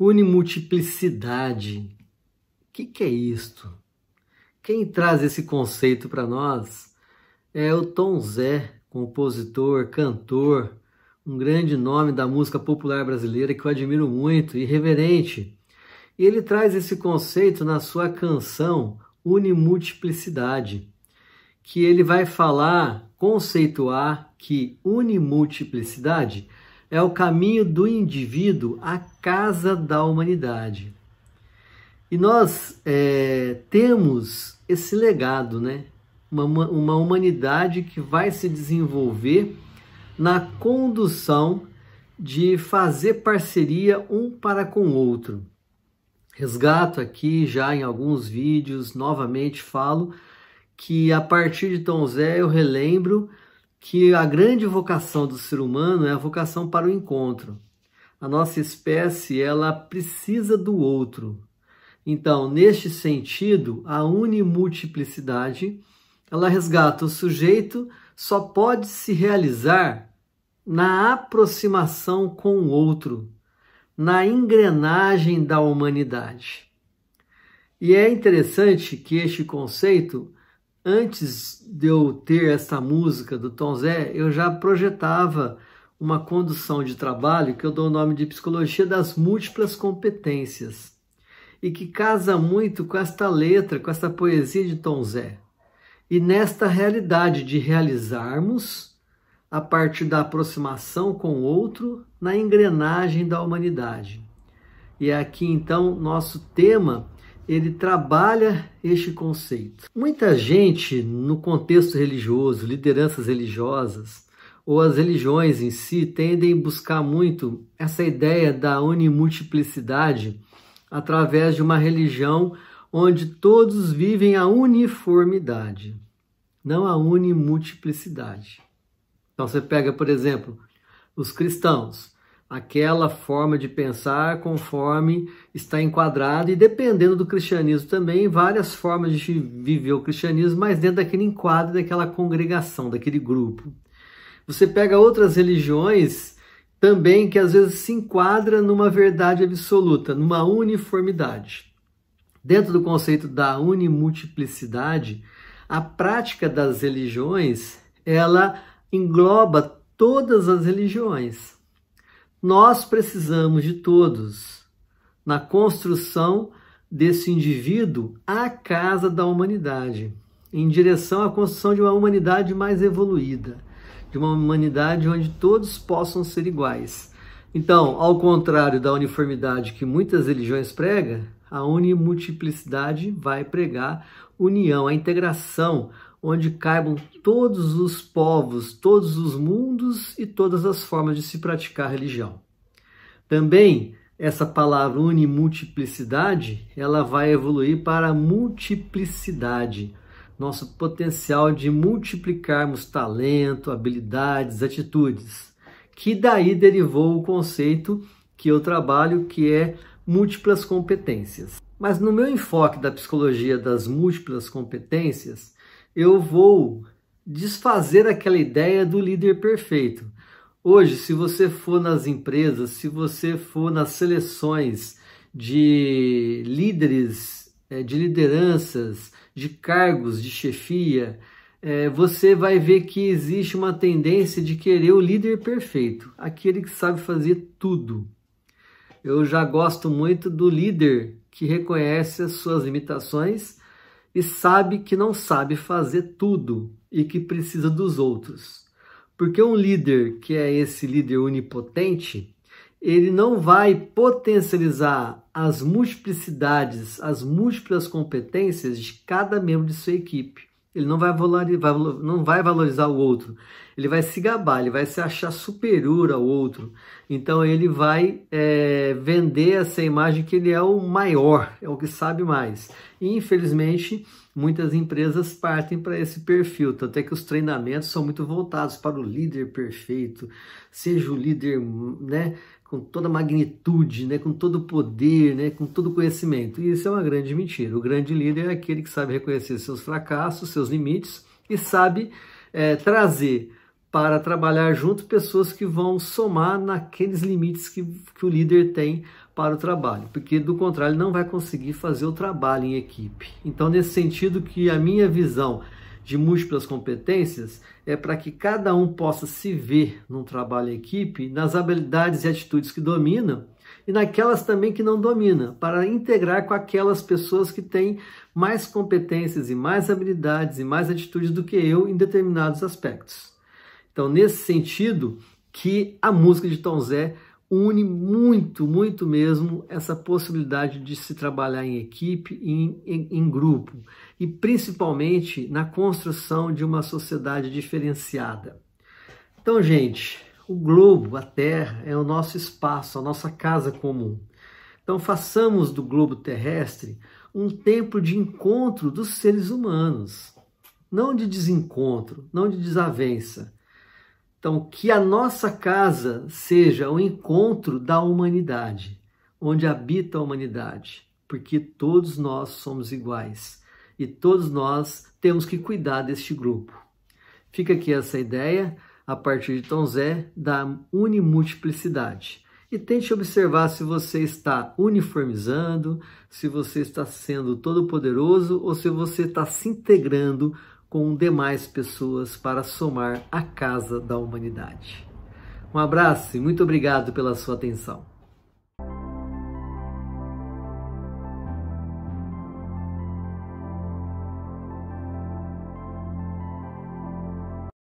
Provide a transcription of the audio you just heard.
Unimultiplicidade. O que, que é isto? Quem traz esse conceito para nós é o Tom Zé, compositor, cantor, um grande nome da música popular brasileira que eu admiro muito, irreverente. E ele traz esse conceito na sua canção Unimultiplicidade, que ele vai falar, conceituar que unimultiplicidade é o caminho do indivíduo à casa da humanidade. E nós é, temos esse legado, né? Uma, uma humanidade que vai se desenvolver na condução de fazer parceria um para com o outro. Resgato aqui já em alguns vídeos, novamente falo que a partir de Tom Zé eu relembro que a grande vocação do ser humano é a vocação para o encontro. A nossa espécie, ela precisa do outro. Então, neste sentido, a unimultiplicidade, ela resgata o sujeito só pode se realizar na aproximação com o outro, na engrenagem da humanidade. E é interessante que este conceito antes de eu ter essa música do Tom Zé, eu já projetava uma condução de trabalho que eu dou o nome de Psicologia das Múltiplas Competências e que casa muito com esta letra, com esta poesia de Tom Zé. E nesta realidade de realizarmos, a partir da aproximação com o outro, na engrenagem da humanidade. E é aqui então, nosso tema ele trabalha este conceito. Muita gente, no contexto religioso, lideranças religiosas, ou as religiões em si, tendem a buscar muito essa ideia da unimultiplicidade através de uma religião onde todos vivem a uniformidade, não a unimultiplicidade. Então você pega, por exemplo, os cristãos aquela forma de pensar conforme está enquadrado e dependendo do cristianismo também, várias formas de viver o cristianismo, mas dentro daquele enquadro, daquela congregação, daquele grupo. Você pega outras religiões também que às vezes se enquadra numa verdade absoluta, numa uniformidade. Dentro do conceito da unimultiplicidade, a prática das religiões, ela engloba todas as religiões. Nós precisamos de todos na construção desse indivíduo à casa da humanidade, em direção à construção de uma humanidade mais evoluída, de uma humanidade onde todos possam ser iguais. Então, ao contrário da uniformidade que muitas religiões pregam, a unimultiplicidade vai pregar união, a integração, onde caibam todos os povos, todos os mundos e todas as formas de se praticar religião. Também essa palavra unimultiplicidade, ela vai evoluir para multiplicidade, nosso potencial de multiplicarmos talento, habilidades, atitudes, que daí derivou o conceito que eu trabalho, que é múltiplas competências. Mas no meu enfoque da psicologia das múltiplas competências, eu vou desfazer aquela ideia do líder perfeito. Hoje, se você for nas empresas, se você for nas seleções de líderes, é, de lideranças, de cargos, de chefia, é, você vai ver que existe uma tendência de querer o líder perfeito, aquele que sabe fazer tudo. Eu já gosto muito do líder que reconhece as suas limitações e sabe que não sabe fazer tudo e que precisa dos outros. Porque um líder que é esse líder onipotente, ele não vai potencializar as multiplicidades, as múltiplas competências de cada membro de sua equipe. Ele não vai, não vai valorizar o outro. Ele vai se gabar, ele vai se achar superior ao outro. Então ele vai é, vender essa imagem que ele é o maior, é o que sabe mais. E infelizmente muitas empresas partem para esse perfil. Tanto é que os treinamentos são muito voltados para o líder perfeito. Seja o líder, né? com toda magnitude, né, com todo poder, né, com todo conhecimento. E isso é uma grande mentira. O grande líder é aquele que sabe reconhecer seus fracassos, seus limites e sabe é, trazer para trabalhar junto pessoas que vão somar naqueles limites que, que o líder tem para o trabalho, porque do contrário não vai conseguir fazer o trabalho em equipe. Então, nesse sentido que a minha visão de múltiplas competências é para que cada um possa se ver num trabalho em equipe, nas habilidades e atitudes que domina e naquelas também que não domina, para integrar com aquelas pessoas que têm mais competências e mais habilidades e mais atitudes do que eu em determinados aspectos. Então, nesse sentido, que a música de Tom Zé une muito, muito mesmo essa possibilidade de se trabalhar em equipe, em, em, em grupo e principalmente na construção de uma sociedade diferenciada. Então, gente, o globo, a Terra, é o nosso espaço, a nossa casa comum. Então, façamos do globo terrestre um tempo de encontro dos seres humanos, não de desencontro, não de desavença, então, que a nossa casa seja o encontro da humanidade, onde habita a humanidade, porque todos nós somos iguais e todos nós temos que cuidar deste grupo. Fica aqui essa ideia, a partir de Tom Zé, da unimultiplicidade. E tente observar se você está uniformizando, se você está sendo todo-poderoso ou se você está se integrando com demais pessoas para somar a casa da humanidade. Um abraço e muito obrigado pela sua atenção.